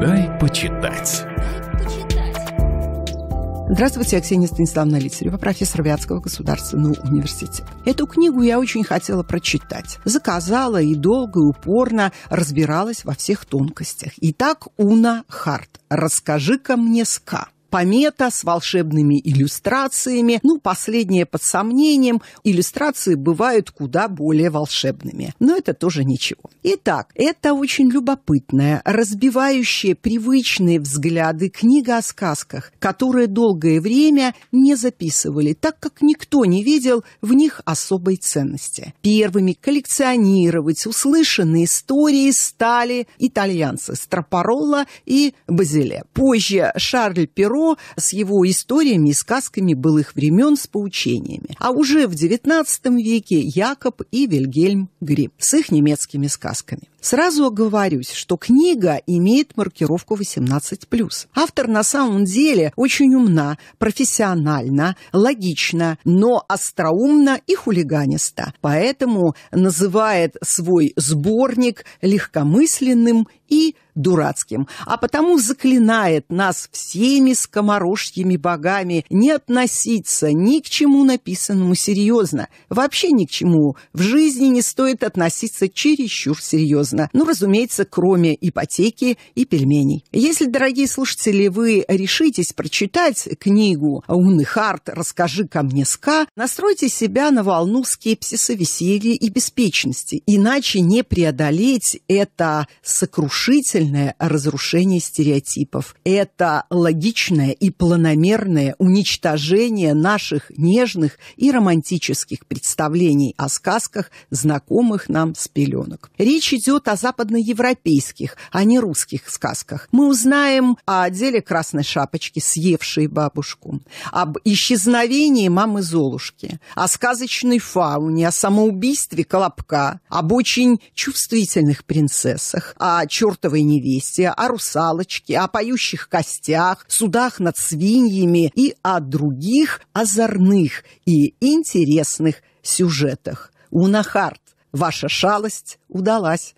Дай почитать. Здравствуйте, я Ксения Станиславовна Лицарева, профессор Вятского государственного университета. Эту книгу я очень хотела прочитать. Заказала и долго и упорно разбиралась во всех тонкостях. Итак, Уна Харт, расскажи-ка мне СКА помета с волшебными иллюстрациями. Ну, последнее под сомнением. Иллюстрации бывают куда более волшебными. Но это тоже ничего. Итак, это очень любопытная, разбивающая привычные взгляды книга о сказках, которые долгое время не записывали, так как никто не видел в них особой ценности. Первыми коллекционировать услышанные истории стали итальянцы Страпаролла и Базиле. Позже Шарль Перо Поро с его историями и сказками былых времен с поучениями. А уже в XIX веке Якоб и Вильгельм Грим с их немецкими сказками. Сразу оговорюсь, что книга имеет маркировку 18+. Автор на самом деле очень умна, профессиональна, логична, но остроумна и хулиганиста. Поэтому называет свой сборник легкомысленным и дурацким, а потому заклинает нас всеми скоморожьими богами не относиться ни к чему написанному серьезно. Вообще ни к чему в жизни не стоит относиться чересчур серьезно серьезно. Ну, разумеется, кроме ипотеки и пельменей. Если, дорогие слушатели, вы решитесь прочитать книгу «Умный Харт. Расскажи ко мне СКА», настройте себя на волну скепсиса, веселья и беспечности. Иначе не преодолеть это сокрушительное разрушение стереотипов. Это логичное и планомерное уничтожение наших нежных и романтических представлений о сказках, знакомых нам с пеленок. Речь идет идет о западноевропейских, а не русских сказках. Мы узнаем о деле Красной Шапочки, съевшей бабушку, об исчезновении мамы Золушки, о сказочной фауне, о самоубийстве Колобка, об очень чувствительных принцессах, о чертовой невесте, о русалочке, о поющих костях, судах над свиньями и о других озорных и интересных сюжетах. Унахарт, ваша шалость удалась.